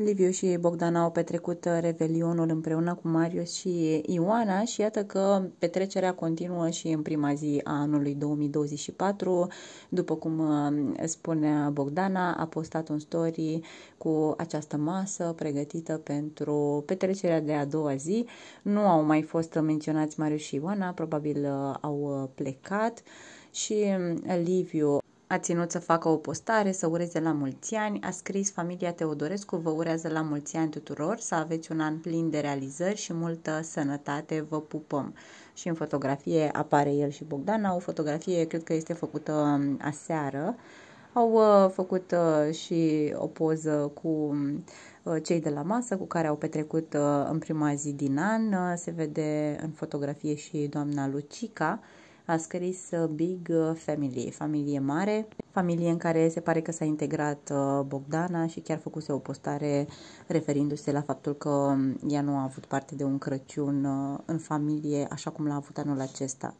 Liviu și Bogdan au petrecut uh, revelionul împreună cu Marius și Ioana și iată că petrecerea continuă și în prima zi a anului 2024. După cum uh, spunea Bogdana, a postat un story cu această masă pregătită pentru petrecerea de a doua zi. Nu au mai fost menționați Marius și Ioana, probabil uh, au plecat și um, Liviu a ținut să facă o postare, să ureze la mulți ani, a scris familia Teodorescu vă urează la mulți ani tuturor, să aveți un an plin de realizări și multă sănătate, vă pupăm. Și în fotografie apare el și Bogdan o fotografie cred că este făcută um, aseară. Au uh, făcut uh, și o poză cu um, uh, cei de la masă cu care au petrecut în prima zi din an. Se vede în fotografie și doamna Lucica a scris uh, Big uh, Family, familie mare, familie în care se pare că s-a integrat uh, Bogdana și chiar făcuse o postare referindu-se la faptul că um, ea nu a avut parte de un Crăciun în familie așa cum l-a avut anul acesta.